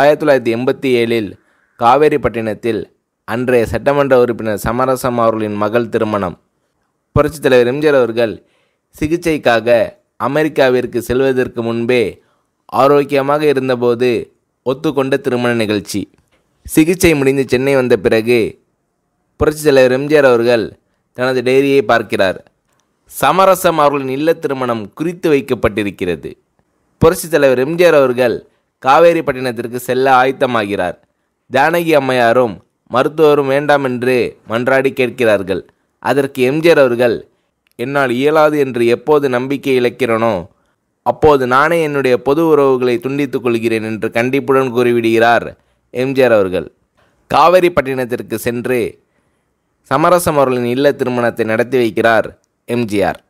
ஆயிரத்தி தொள்ளாயிரத்தி எண்பத்தி ஏழில் காவேரிப்பட்டினத்தில் அன்றைய சட்டமன்ற உறுப்பினர் சமரசம் அவர்களின் மகள் திருமணம் புரட்சித் தலைவர் எம்ஜிஆர் அவர்கள் சிகிச்சைக்காக அமெரிக்காவிற்கு செல்வதற்கு முன்பே ஆரோக்கியமாக இருந்தபோது ஒத்துக்கொண்ட திருமண நிகழ்ச்சி சிகிச்சை முடிந்து சென்னை வந்த பிறகு புரட்சித் தலைவர் எம்ஜிஆர் அவர்கள் தனது டைரியை பார்க்கிறார் சமரசம் அவர்களின் இல்ல திருமணம் குறித்து வைக்கப்பட்டிருக்கிறது புரட்சித் தலைவர் எம்ஜிஆர் அவர்கள் காவேரிப்பட்டினத்திற்கு செல்ல ஆயத்தமாகிறார் ஜானகி அம்மையாரும் மருத்துவரும் வேண்டாம் என்று மன்றாடி கேட்கிறார்கள் அதற்கு எம்ஜிஆர் அவர்கள் என்னால் இயலாது என்று எப்போது நம்பிக்கை இழக்கிறனோ அப்போது நானே என்னுடைய பொது உறவுகளை துண்டித்துக் கொள்கிறேன் என்று கண்டிப்புடன் கூறிவிடுகிறார் எம்ஜிஆர் அவர்கள் காவேரிப்பட்டினத்திற்கு சென்று சமரசம் அவர்களின் இல்ல திருமணத்தை நடத்தி வைக்கிறார் எம்ஜிஆர்